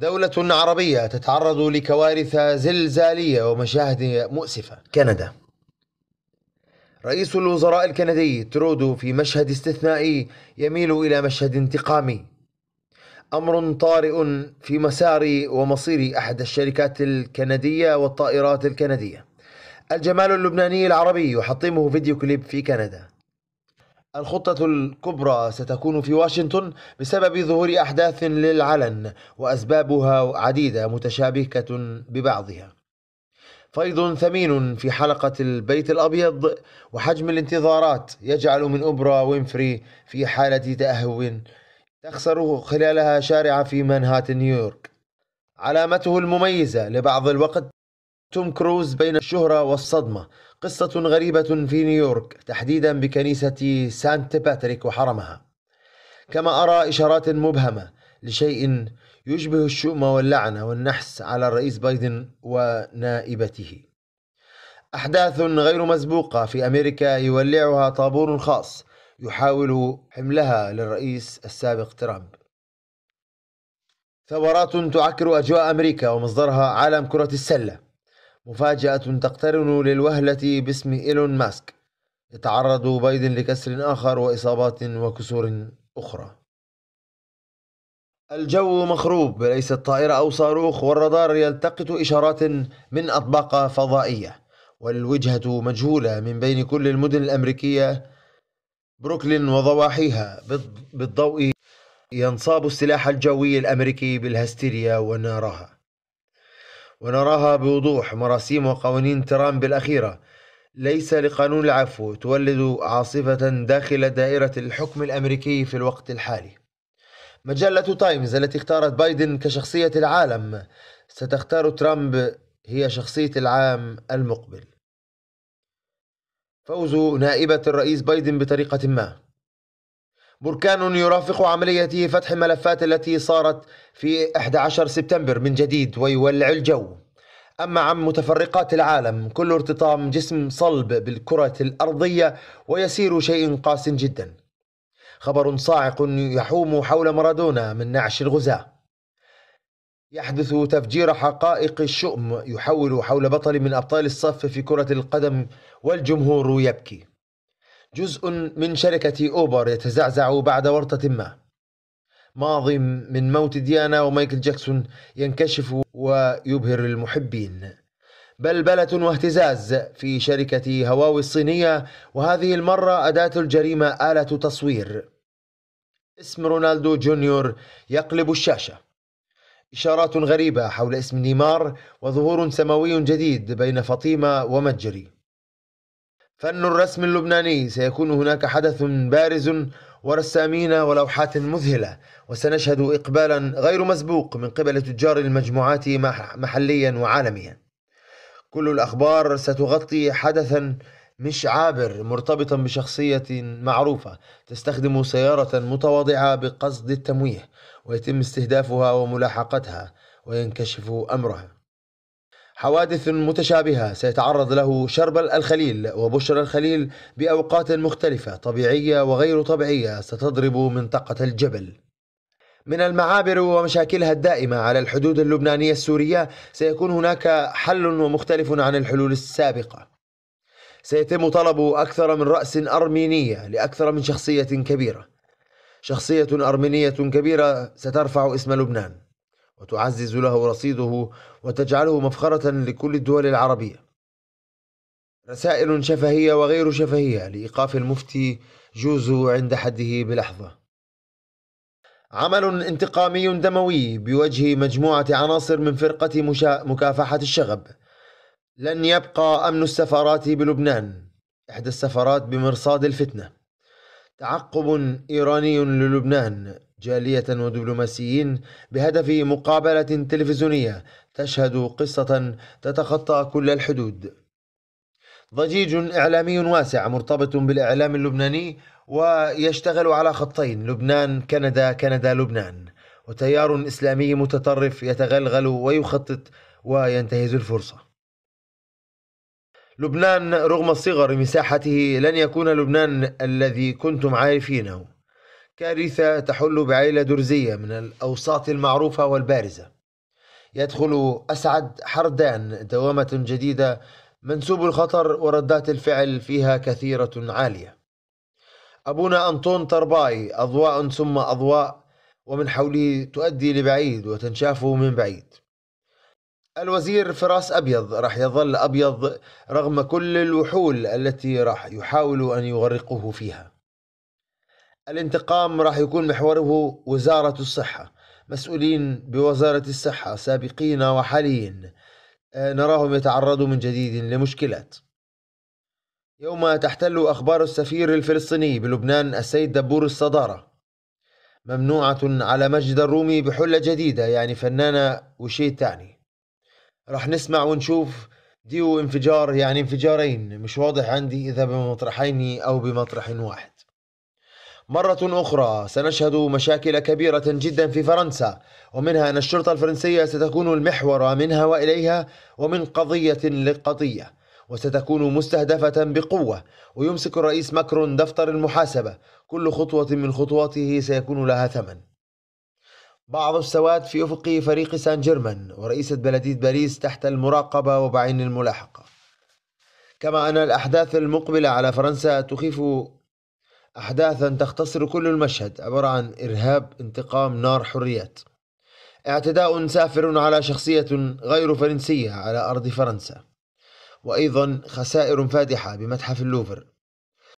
دولة عربية تتعرض لكوارث زلزالية ومشاهد مؤسفة كندا رئيس الوزراء الكندي ترودو في مشهد استثنائي يميل إلى مشهد انتقامي أمر طارئ في مسار ومصير أحد الشركات الكندية والطائرات الكندية الجمال اللبناني العربي يحطمه فيديو كليب في كندا الخطة الكبرى ستكون في واشنطن بسبب ظهور أحداث للعلن وأسبابها عديدة متشابكة ببعضها. فيض ثمين في حلقة البيت الأبيض وحجم الانتظارات يجعل من أوبرا وينفري في حالة تأهو تخسر خلالها شارع في منهاتن نيويورك. علامته المميزة لبعض الوقت توم كروز بين الشهرة والصدمة قصة غريبة في نيويورك تحديدا بكنيسة سانت باتريك وحرمها كما أرى إشارات مبهمة لشيء يشبه الشؤم واللعنة والنحس على الرئيس بايدن ونائبته أحداث غير مسبوقة في أمريكا يولعها طابور خاص يحاول حملها للرئيس السابق ترامب ثورات تعكر أجواء أمريكا ومصدرها عالم كرة السلة مفاجأة تقترن للوهلة باسم إيلون ماسك يتعرض بايدن لكسر آخر وإصابات وكسور أخرى الجو مخروب ليست طائرة أو صاروخ والرادار يلتقط إشارات من أطباق فضائية والوجهة مجهولة من بين كل المدن الأمريكية بروكلين وضواحيها بالضوء ينصاب السلاح الجوي الأمريكي بالهستيريا ونارها ونراها بوضوح مراسيم وقوانين ترامب الأخيرة ليس لقانون العفو تولد عاصفة داخل دائرة الحكم الأمريكي في الوقت الحالي مجلة تايمز التي اختارت بايدن كشخصية العالم ستختار ترامب هي شخصية العام المقبل فوز نائبة الرئيس بايدن بطريقة ما بركان يرافق عملية فتح الملفات التي صارت في 11 سبتمبر من جديد ويولع الجو أما عن متفرقات العالم كل ارتطام جسم صلب بالكرة الأرضية ويسير شيء قاس جدا خبر صاعق يحوم حول مارادونا من نعش الغزاة يحدث تفجير حقائق الشؤم يحول حول بطل من أبطال الصف في كرة القدم والجمهور يبكي جزء من شركة أوبر يتزعزع بعد ورطة ما ماض من موت ديانا ومايكل جاكسون ينكشف ويبهر المحبين بلبلة واهتزاز في شركة هواوي الصينية وهذه المرة أداة الجريمة آلة تصوير اسم رونالدو جونيور يقلب الشاشة إشارات غريبة حول اسم نيمار وظهور سماوي جديد بين فطيمة ومتجري فن الرسم اللبناني سيكون هناك حدث بارز ورسامين ولوحات مذهلة وسنشهد إقبالا غير مسبوق من قبل تجار المجموعات محليا وعالميا كل الأخبار ستغطي حدثا مش عابر مرتبطا بشخصية معروفة تستخدم سيارة متواضعة بقصد التمويه ويتم استهدافها وملاحقتها وينكشف أمرها حوادث متشابهة سيتعرض له شربل الخليل وبشر الخليل بأوقات مختلفة طبيعية وغير طبيعية ستضرب منطقة الجبل من المعابر ومشاكلها الدائمة على الحدود اللبنانية السورية سيكون هناك حل ومختلف عن الحلول السابقة سيتم طلب أكثر من رأس أرمينية لأكثر من شخصية كبيرة شخصية أرمينية كبيرة سترفع اسم لبنان وتعزز له رصيده وتجعله مفخرة لكل الدول العربية رسائل شفهية وغير شفهية لإيقاف المفتي جوزو عند حده بلحظة عمل انتقامي دموي بوجه مجموعة عناصر من فرقة مشا... مكافحة الشغب لن يبقى أمن السفارات بلبنان إحدى السفارات بمرصاد الفتنة تعقب إيراني للبنان جالية ودبلوماسيين بهدف مقابلة تلفزيونية تشهد قصة تتخطى كل الحدود. ضجيج إعلامي واسع مرتبط بالإعلام اللبناني ويشتغل على خطين لبنان كندا كندا لبنان وتيار إسلامي متطرف يتغلغل ويخطط وينتهز الفرصة. لبنان رغم صغر مساحته لن يكون لبنان الذي كنتم عارفينه كارثة تحل بعيلة درزية من الأوساط المعروفة والبارزة يدخل أسعد حردان دوامة جديدة منسوب الخطر وردات الفعل فيها كثيرة عالية أبونا أنطون ترباي أضواء ثم أضواء ومن حوله تؤدي لبعيد وتنشاف من بعيد الوزير فراس أبيض راح يظل أبيض رغم كل الوحول التي راح يحاول أن يغرقه فيها الانتقام راح يكون محوره وزارة الصحة مسؤولين بوزارة الصحة سابقين وحاليين آه، نراهم يتعرضوا من جديد لمشكلات يوم تحتل أخبار السفير الفلسطيني بلبنان السيد دبور الصدارة ممنوعة على مجد الرومي بحلة جديدة يعني فنانة وشيء تاني راح نسمع ونشوف ديو انفجار يعني انفجارين مش واضح عندي إذا بمطرحين أو بمطرح واحد مرة أخرى سنشهد مشاكل كبيرة جدا في فرنسا ومنها أن الشرطة الفرنسية ستكون المحور منها وإليها ومن قضية لقضية وستكون مستهدفة بقوة ويمسك الرئيس ماكرون دفتر المحاسبة كل خطوة من خطواته سيكون لها ثمن بعض السواد في أفق فريق سان جيرمان ورئيسة بلدية باريس تحت المراقبة وبعين الملاحقة كما أن الأحداث المقبلة على فرنسا تخيف أحداثا تختصر كل المشهد عبارة عن إرهاب انتقام نار حريات اعتداء سافر على شخصية غير فرنسية على أرض فرنسا وأيضا خسائر فادحة بمتحف اللوفر